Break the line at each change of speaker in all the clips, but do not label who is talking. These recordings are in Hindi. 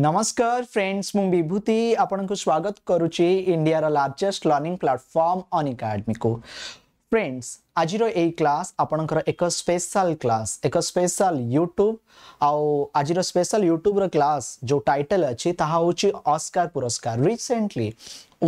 नमस्कार फ्रेंड्स मु विभूति आपनको स्वागत करुची इंडिया लार्जेस्ट लर्निंग प्लाटफर्म अन को फ्रेंड्स आज क्लास आपणकर एक स्पेशल क्लास एक स्पेशल यूट्यूब आज स्पेशल यूट्यूब्र क्लास जो टाइटल अच्छी ताकत पुरस्कार रिसेंटली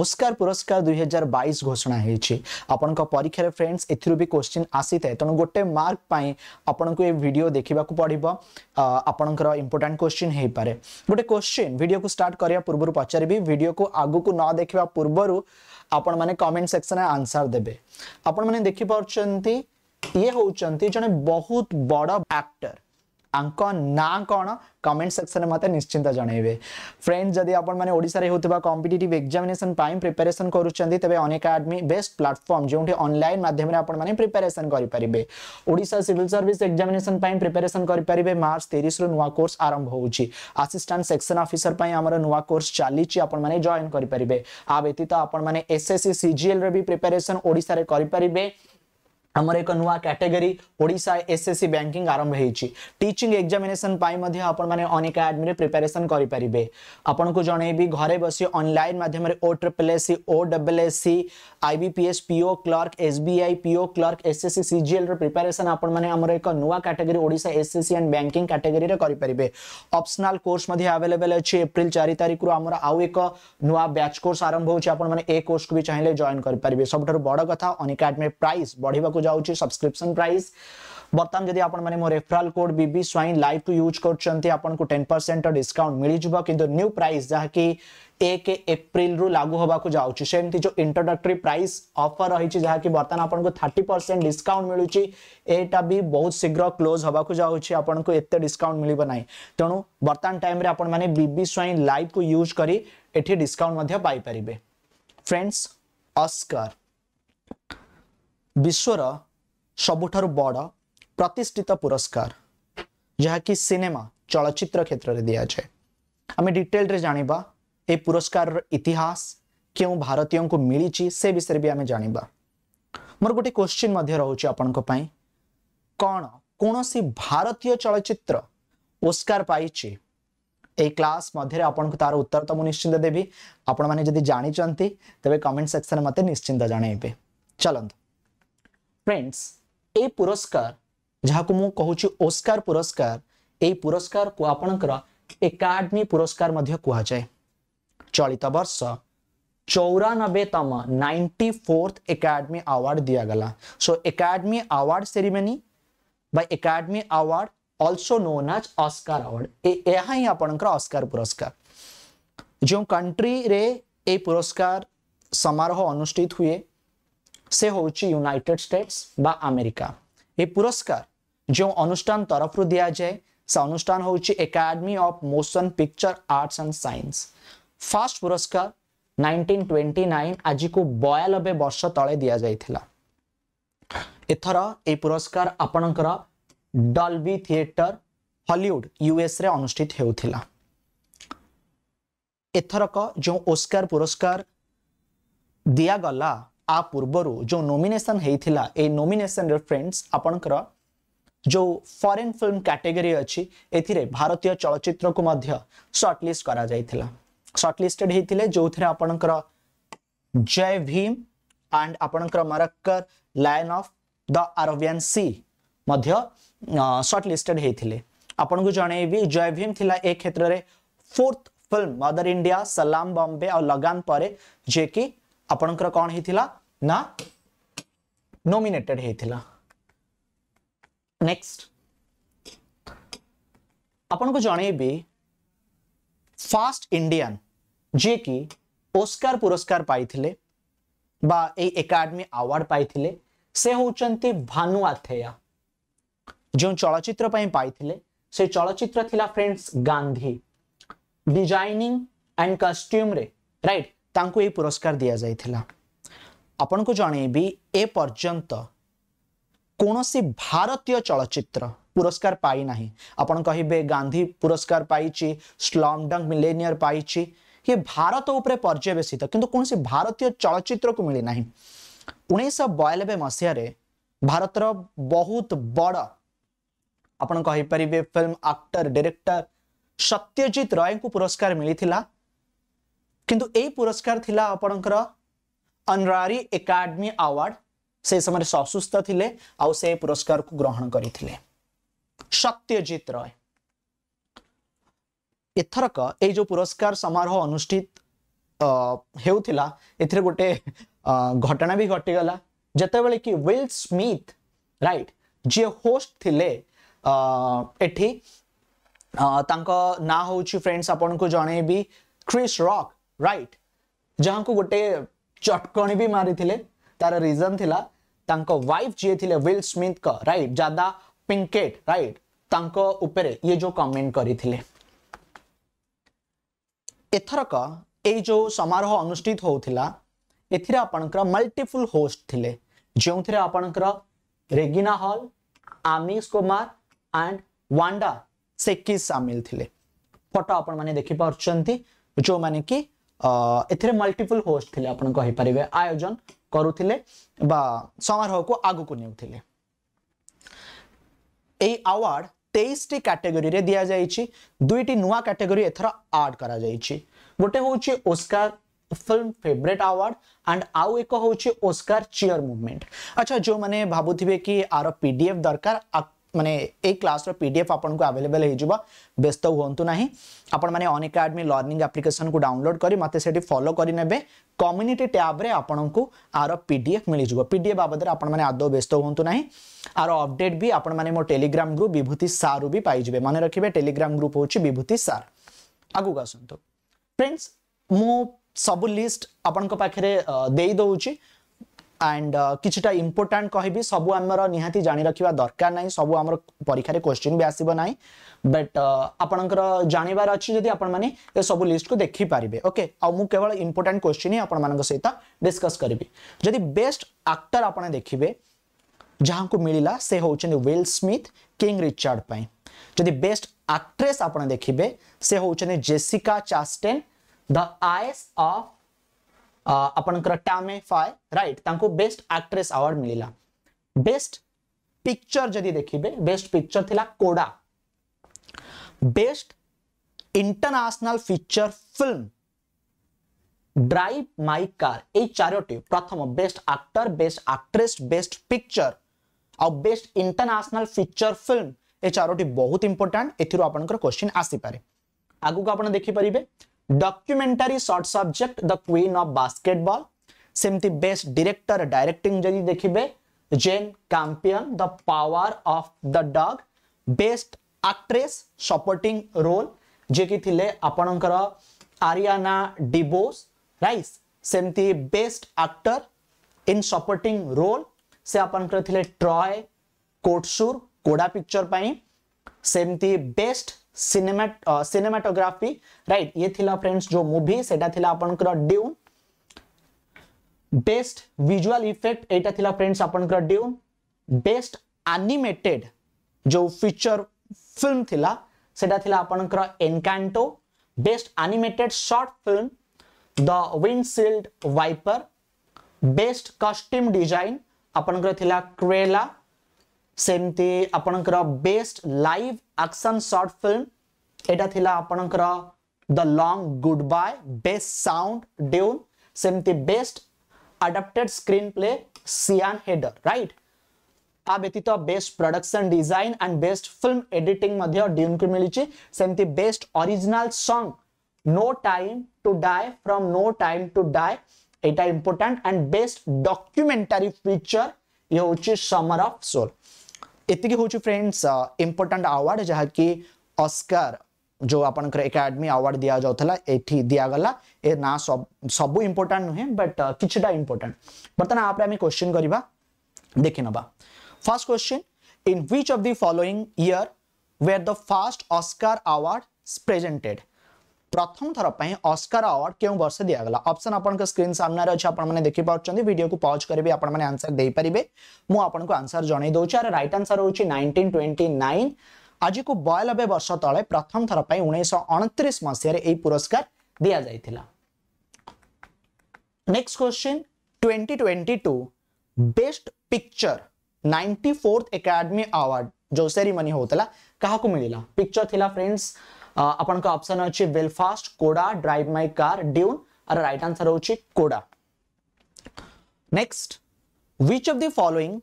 ओस्कार पुरस्कार दुई हजार बैस घोषणा होपण परीक्षार फ्रेंड्स एथु क्वेश्चन आसी थाए तेणु गोटे मार्क आपन को ये भिडियो देखा पड़ा आपणकर इम्पोर्टाट क्वेश्चन हो पाए गोटे क्वेश्चन भिडियो को स्टार्ट करवा पूर्व पचार वीडियो को आगू न देखा पूर्व आपण मैंने कमेंट सेक्शन में आंसर देते आपण मैंने देखिपार ହେଉଛନ୍ତି ଇଏ ହେଉଛନ୍ତି ଜଣେ ବହୁତ ବଡ଼ ଆକ୍ଟର ଆଙ୍କ ନାଁ କ'ଣ କମେଣ୍ଟ ସେକ୍ସନରେ ମୋତେ ନିଶ୍ଚିନ୍ତ ଜଣାଇବେ ଫ୍ରେଣ୍ଡ ଯଦି ଆପଣମାନେ ଓଡ଼ିଶାରେ ହେଉଥିବା କମ୍ପିଟେଟିଭ୍ ଏକ୍ଜାମିନେସନ୍ ପାଇଁ ପ୍ରିପାରେସନ୍ କରୁଛନ୍ତି ତେବେ ଅନେକ ଆଡମି ବେଷ୍ଟ ପ୍ଲାଟଫର୍ମ ଯେଉଁଠି ଅନଲାଇନ୍ ମାଧ୍ୟମରେ ଆପଣମାନେ ପ୍ରିପାରେସନ୍ କରିପାରିବେ ଓଡ଼ିଶା ସିଭିଲ୍ ସର୍ଭିସ୍ ଏକ୍ଜାମିନେସନ୍ ପାଇଁ ପ୍ରିପାରେସନ୍ କରିପାରିବେ ମାର୍ଚ୍ଚ ତିରିଶରୁ ନୂଆ କୋର୍ସ ଆରମ୍ଭ ହେଉଛି ଆସିଷ୍ଟାଣ୍ଟ ସେକ୍ସନ୍ ଅଫିସର ପାଇଁ ଆମର ନୂଆ କୋର୍ସ ଚାଲିଛି ଆପଣମାନେ ଜଏନ୍ କରିପାରିବେ ଆ ବ୍ୟତୀତ ଆପଣମାନେ ଏସ୍ଏସ୍ସି ସିଜିଏଲ୍ର ବି ପ୍ରିପାରେସନ୍ ଓଡ଼ିଶାରେ କରିପାରିବେ आमर एक नुआ category Odisha S S banking आरंभ हो टीचिंग एक्जामेसन आपनिक आडमी प्रिपेरेसन करेंगे आपन को जनईबी घरे बस अनलाइन मध्यम O triple S C O double S C I B P S PO clerk S B I PO clerk S S C C G preparation आपर एक नुआ category Odisha S S C and banking category करेंगे अप्सनाल कोर्स आवेलेबल अच्छे एप्रिल चार तारिखर आम आउ एक नुआ ब्याच कोर्स आरंभ हो कोर्स को भी चाहिए जॉन करेंगे सब बड़ कथ अनिक प्राइस बढ़ावा जाऊँच सब्सक्रिप्सन प्राइस बर्तमान जब आपने मो रेफराल कोड बी स्वईन लाइव टू यूज करते आपको टेन परसेंट डिस्काउंट मिलजा कि न्यू प्राइस जहाँकि एक एप्रिल रु लागू हाँ जाऊँ से जो इंट्रोडक्टरी प्राइस अफर रही जहाँकि बर्तमान आपको थर्टी परसेंट डिस्काउंट मिलूँ एटा भी बहुत शीघ्र क्लोज हाँ जाऊँच आपको एत डिस्काउंट मिलना तेणु बर्तमान टाइम आपने स्वईन लाइव को यूज करें फ्रेंड्स अस्कर ବିଶ୍ୱର ସବୁଠାରୁ ବଡ଼ ପ୍ରତିଷ୍ଠିତ ପୁରସ୍କାର ଯାହାକି ସିନେମା ଚଳଚ୍ଚିତ୍ର କ୍ଷେତ୍ରରେ ଦିଆଯାଏ ଆମେ ଡିଟେଲରେ ଜାଣିବା ଏହି ପୁରସ୍କାରର ଇତିହାସ କେଉଁ ଭାରତୀୟଙ୍କୁ ମିଳିଛି ସେ ବିଷୟରେ ବି ଆମେ ଜାଣିବା ମୋର ଗୋଟିଏ କୋଶ୍ଚିନ୍ ମଧ୍ୟ ରହୁଛି ଆପଣଙ୍କ ପାଇଁ କ'ଣ କୌଣସି ଭାରତୀୟ ଚଳଚ୍ଚିତ୍ର ଓସ୍କାର ପାଇଛି ଏହି କ୍ଲାସ୍ ମଧ୍ୟରେ ଆପଣଙ୍କୁ ତାର ଉତ୍ତର ତ ମୁଁ ନିଶ୍ଚିନ୍ତ ଦେବି ଆପଣମାନେ ଯଦି ଜାଣିଛନ୍ତି ତେବେ କମେଣ୍ଟ সেকশন ମୋତେ ନିଶ୍ଚିନ୍ତ ଜଣାଇବେ চলতু फ्रेंड्स ए पुरस्कार जहाँ को मु कहूँ ओस्कार पुरस्कार ए पुरस्कार को आपणकर एकाडमी पुरस्कार कहुए चलित बर्ष तम नाइंटी फोर्थ एकाडमी अवार्ड दिगला so academy award ceremony by academy award also known as Oscar award आपणकर पुरस्कार जो कंट्री रे ए पुरस्कार समारोह अनुष्ठित हुए से हूँ यूनिटेड स्टेट्स आमेरिका ये पुरस्कार जो अनुष्ठान तरफ दि जाए से अनुष्ठान हूँ academy of motion picture arts and science first पुरस्कार 1929 ट्वेंटी नाइन आज को बयानबे वर्ष तले दि जाइला एथर ए पुरस्कार आपणकर डलबी थिएटर हलिउड यूएस रे अनुषित होता एथरक जो ओस्कार पुरस्कार दिगला आ पूर्वर जो नोमेसन होता है नोमेसन फ्रेंड्स आपणकर जो फरेन फिल्म कैटेगरी अच्छी ए भारतीय चलचित्र को सर्टलिस्ट करा सर्टलिस्टेड होते जो थे आपणकर जय भीम एंड आपणकर Marakkar lion of the Arabian sea shortlisted होते आपण को जन जय भीम थी एक क्षेत्र में फोर्थ फिल्म मदर इंडिया सलाम बम्बे और लगान पर जे आपणकर कौन हेतिला ना नॉमिनेटेड हेतिला नेक्स्ट आपण को जणेबी फास्ट इंडियन जे की ओस्कर पुरस्कार पाइथिले बा ए एकेडमी अवार्ड पाइथिले से होचंती भानु अथेया जो चलचित्र से चलचित्र थिला friends Gandhi designing and costume रे राइट पुरस्कार दि जाइना जनईबि ए पर्यत कौन भारतीय चलचित्र पुरस्कार पाईना आपण कह गांधी पुरस्कार पाई स्लमडंग मिलेनियर पाई ये भारत उपरे पर्यवेसित किंतु कौन भारतीय चलचित्र को मिलना उन्नीस बयानबे मसीह भारत बहुत बड़ आपण कहपर film actor director Satyajit Ray को पुरस्कार मिलता किंतु ये पुरस्कार थिला आपणकर अनरारी एकेडमी अवार्ड से समय सशुस्थ थिले आउ से पुरस्कार को ग्रहण करथिले सत्यजित रॉय एथरक ए जो पुरस्कार समारोह अनुष्ठित हेउथिला एथरे गोटे घटना भी घटि गला जते बेले कि विल स्मिथ राइट जे होस्ट थिले एठी ना होउछि फ्रेंड्स आपन को जणेबी क्रिस रॉक राइट जहाँ को गोटे चटकणी भी मारी तार रिजन थी वाइफ जी थी Will Smith right Jada Pinkett right ये जो कमेंट करी एथरक जो समारोह अनुषित होता एपणकर मल्टीपुल होस्ट थे जो थे आपणकर Regina Hall Amy Schumer and Wanda Sykes सामिल थे फटो आप देखिपुट जो मैंने कि एथेर मल्टीपल होस्ट थिले आपण कहि परिबे आयोजन करूथिले बा समारोह को आगु को नेउथिले एई अवार्ड 23 टी कैटेगरी रे दिया जाय छि दुईटी नुवा कैटेगरी एथरो ऐड करा जाय छि गोटे होउछि Oscar film favourite award and आउ एक होउछि ओस्कर चेयर मूवमेंट अच्छा जो माने भाबुथिबे कि आरो पीडीएफ दरकार आ ମାନେ ଏଇ କ୍ଲାସ୍ର ପି ଡି ଏଫ୍ ଆପଣଙ୍କୁ ଆଭେଲେବଲ୍ ହେଇଯିବ ବ୍ୟସ୍ତ ହୁଅନ୍ତୁ ନାହିଁ ଆପଣମାନେ ଅନ୍ ଏକାଡେମୀ ଲର୍ଣ୍ଣିଂ ଆପ୍ଲିକେସନ୍କୁ ଡାଉନଲୋଡ୍ କରି ମୋତେ ସେଠି ଫଲୋ କରିନେବେ କମ୍ୟୁନିଟି ଟ୍ୟାବ୍ରେ ଆପଣଙ୍କୁ ଆର ପି ଡି ଏଫ୍ ମିଳିଯିବ ପି ଡି ଏଫ୍ ବାବଦରେ ଆପଣମାନେ ଆଦୌ ବ୍ୟସ୍ତ ହୁଅନ୍ତୁ ନାହିଁ ଆର ଅପଡେଟ୍ ବି ଆପଣମାନେ ମୋ ଟେଲିଗ୍ରାମ୍ ଗ୍ରୁପ୍ ବିଭୂତି ସାର୍ରୁ ବି ପାଇଯିବେ ମନେ ରଖିବେ ଟେଲିଗ୍ରାମ୍ ଗ୍ରୁପ୍ ହେଉଛି ବିଭୂତି ସାର୍ ଆଗକୁ ଆସନ୍ତୁ ଫ୍ରେଣ୍ଡସ୍ ମୁଁ ସବୁ ଲିଷ୍ଟ ଆପଣଙ୍କ ପାଖରେ ଦେଇଦେଉଛି एंड किटा इम्पोर्टाट कह सब निहाती जाणी रखा दरकार ना सब आम परीक्षा क्वेश्चन भी आसब ना बट आपणकर जानवर अच्छी जी सब लिस्ट को देखी पारे ओके आवल इम्पोर्टाट क्वेश्चन ही आप सहित डिस्कस करी जदि बेस्ट आक्टर आप देखिए जहाँ को मिलला से हूँ विल स्मिथ किंग रिचार्ड जदि बेस्ट आक्ट्रेस आप देखिए से हूँ Jessica Chastain the Eyes of ଆପଣଙ୍କର ଟାମେ ଫାଏ ରାଇଟ୍ ତାଙ୍କୁ ବେଷ୍ଟ ଆକ୍ଟ୍ରେସ୍ ଆୱାର୍ଡ ମିଳିଲା ବେଷ୍ଟ ପିକ୍ଚର ଯଦି ଦେଖିବେ ବେଷ୍ଟ ପିକ୍ଚର ଥିଲା CODA best international feature film Drive My Car ଏଇ ଚାରୋଟି ପ୍ରଥମ best actor best actress best picture ଆଉ ବେଷ୍ଟ ଇଣ୍ଟରନ୍ୟାସନାଲ ଫିଚର ଫିଲ୍ମ ଏ ଚାରୋଟି ବହୁତ ଇମ୍ପୋର୍ଟାଣ୍ଟ ଏଥିରୁ ଆପଣଙ୍କର କ୍ୱେଶ୍ଚିନ୍ ଆସିପାରେ ଆଗକୁ ଆପଣ ଦେଖିପାରିବେ documentary short subject the Queen of Basketball सेमती बेस्ट डायरेक्टर डायरेक्टिंग जदि देखिबे Jane Campion the Power of the Dog best actress supporting role जे कि थिले आपनकर आरियाना डिबोस राइस सेमती best actor in supporting role से आपनकर थिले ट्रॉय कोटसुर कोडा पिक्चर पई सेमती बेस्ट सिनेमाटोग्राफी राइट uh, ये थिला फ्रेंड्स जो मूवी सेटा थिला आपनकर ड्यून बेस्ट विजुअल इफेक्ट एटा थिला फ्रेंड्स आपनकर ड्यून बेस्ट एनिमेटेड जो फीचर फिल्म थिला सेटा थिला आपनकर Encanto best animated short film the Windshield Wiper best costume design आपनकर थिला Cruella best live action short film एटा थिला आपणकर the Long Goodbye best sound Dune सेमती best adapted screenplay Sian Heder right आ व्यतीत best production design and best film editing मध्य ड्यून को मिली सेमती best original song No Time to die from No Time to Die एटा important and best documentary feature ये होची समर ऑफ सोल ଏତିକି फ्रेंड्स ଫ୍ରେଣ୍ଡସ୍ ଇମ୍ପୋର୍ଟାଣ୍ଟ ଆୱାର୍ଡ଼ कि ଅସ୍କାର जो आपण एकाडेमी अवार्ड दि जाऊला ये दिगला ए ना सब सब इम्पोर्टां नुहे बट किटा इम्पोर्टां बर्तमान आप क्वेश्चन करवा देखी ना first question in which of the following year were the first Oscar award presented प्रथम थर पर अस्कार अवार्ड क्यों वर्ष दिगला अप्सन आप स्क्रीन सामने अच्छे आपने देखी पार्टी भिड को पज करी आपसर देपारे मुझक आंसर जन दौर रईट आनसर हूँ नाइंटीन ट्वेंटी नाइन आज को बयानबे वर्ष तले प्रथम थर पर उन्नीस अणतीस मसीह पुरस्कार दि जा next question 2022 best picture 94th fourth academy award जो सेरिमनी होता क्या पिक्चर थिला फ्रेंड्स आपसन अच्छे Belfast CODA Drive My Car Dune और रईट आंसर हूँ CODA next which of the following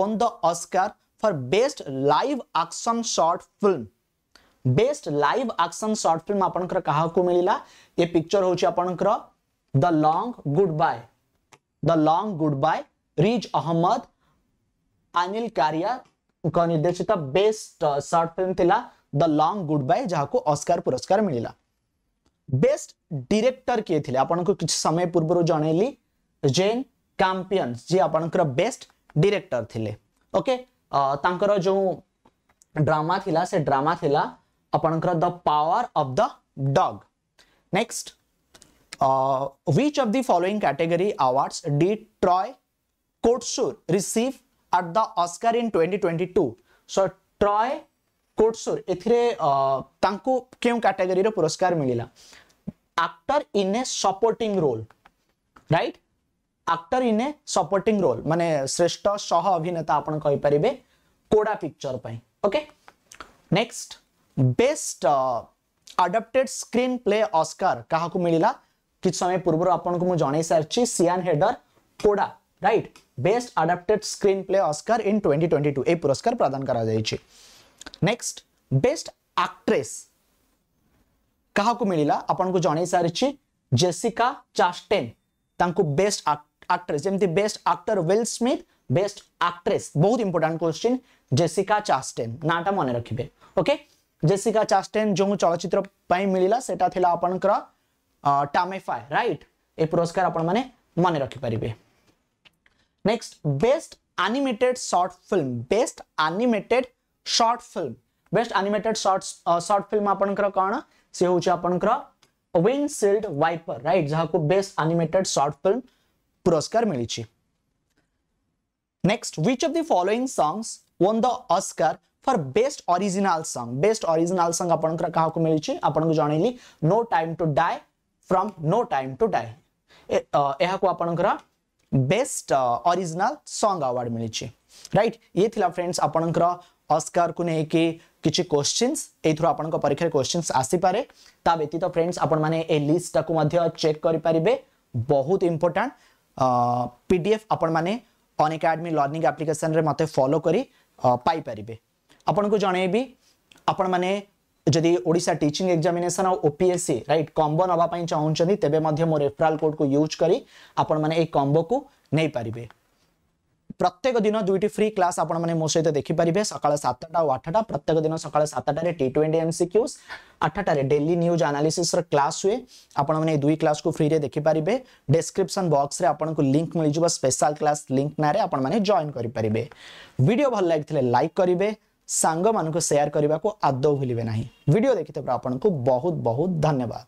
won the Oscar for best live action short film best live action short film आपणकर कहा को मिलिला ये पिक्चर होची आपणकर the Long Goodbye the Long Goodbye Riz Ahmad Anil Karia निर्देशित बेस्ट शॉर्ट फिल्म थिला द लंग गुड बै जहाँ को अस्कार पुरस्कार मिलला बेस्ट डायरेक्टर किए थे आपको कि समय पूर्व जन जेन कैंपियन जी आपंकर बेस्ट डायरेक्टर थे ओके आ, जो ड्रामा थिला से ड्रामा थी आपणकर the Power of the Dog next which of the following category awards did Troy Kotsur receive at the Oscar in twenty so Troy Kotsur ଏଥିରେ ତାଙ୍କୁ କେଉଁ କାଟାଗୋରୀର ପୁରସ୍କାର ମିଳିଲା actor in a supporting role right actor in a supporting role ମାନେ ଶ୍ରେଷ୍ଠ ସହ ଅଭିନେତା ଆପଣ କହିପାରିବେ କୋଡ଼ା ପିକ୍ଚର ପାଇଁ okay next best adapted screenplay Oscar କାହାକୁ ମିଳିଲା କିଛି ସମୟ ପୂର୍ବରୁ ଆପଣଙ୍କୁ ମୁଁ ଜଣାଇ ସାରିଛି Sian Heder CODA right best adapted screenplay Oscar in twenty twenty two ଏହି ପୁରସ୍କାର ପ୍ରଦାନ କରାଯାଇଛି नेक्स्ट बेस्ट एक्ट्रेस क्या मिलला आपन को जन सारी जेसिका चास्टेन बेस्ट एक्ट्रेस जमी best actor Will Smith best actress बहुत इंपोर्टां क्वेश्चन जेसिका चास्टेन नाटा मन रखिए ओके जेसिका चास्टेन जो चलचित्र मिलला से टामेफाय रईट ए पुरस्कार आपने मन रखिपारे next best animated short film best animated short film best animated short short film आपण कौन से हूँ आपण विंडशील्ड वाइपर राइट जहाँ को बेस्ट एनिमेटेड शॉर्ट फिल्म पुरस्कार मिली next which of the following songs won the Oscar for best original song best original song आपण को कहाँ को मिली छी आपण को जाने ली time to die from No Time to Die Die. यहाँ को आपण को बेस्ट ओरिजिनल सॉन्ग अवार्ड मिली छी राइट ये थिला फ्रेंड्स आपण को ଅସ୍କାରକୁ ନେଇକି କିଛି କୋଶ୍ଚିନ୍ସ ଏଇଥିରୁ ଆପଣଙ୍କ ପରୀକ୍ଷାରେ କୋଶ୍ଚିନ୍ସ ଆସିପାରେ ତା ବ୍ୟତୀତ ଫ୍ରେଣ୍ଡସ୍ ଆପଣମାନେ ଏ ଲିଷ୍ଟଟାକୁ ମଧ୍ୟ ଚେକ୍ କରିପାରିବେ ବହୁତ ଇମ୍ପୋର୍ଟାଣ୍ଟ ପି ଡି ଏଫ୍ ଆପଣମାନେ ଅନ୍ ଏକାଡେମୀ ଲର୍ଣ୍ଣିଂ ଆପ୍ଲିକେସନ୍ରେ ମୋତେ ଫଲୋ କରି ପାଇପାରିବେ ଆପଣଙ୍କୁ ଜଣାଇବି ଆପଣମାନେ ଯଦି ଓଡ଼ିଶା ଟିଚିଂ ଏକ୍ଜାମିନେସନ୍ ଆଉ O P S C right combo ନେବା ପାଇଁ ଚାହୁଁଛନ୍ତି ତେବେ ମଧ୍ୟ ମୋ ରେଫରାଲ୍ କୋଡ଼୍କୁ ୟୁଜ୍ କରି ଆପଣମାନେ ଏଇ କମ୍ବୋକୁ ନେଇପାରିବେ প্রত্যেক দিন দুইটি ফ্রি ক্লাস আপনার মো সহ দেখিপারে সকাল সাতটা ও আঠটা প্রত্যেক দিন সকাল সাতটার টি টোয়েন্টি এমসিকিউজ আঠটার ডেলি নিউজ আনালিসিসর ক্লাস হুয়ে আপনার এই দুই ক্লাস কু ফ্রি দেখিপারে ডেসক্রিপশন বক্সরে আপনার লিঙ্ক মিলিযোগ স্পেশাল ক্লাস লিঙ্ক না আপনার জয়েন করে পারে ভিডিও ভাল লাগি লাইক করবে ସାଙ୍ଗମାନଙ୍କୁ ସେୟାର କରିବାକୁ ଆଦୌ ଭୁଲିବେ ନାହିଁ ଭିଡ଼ିଓ ଦେଖିଥିବାରୁ ଆପଣଙ୍କୁ ବହୁତ ବହୁତ ଧନ୍ୟବାଦ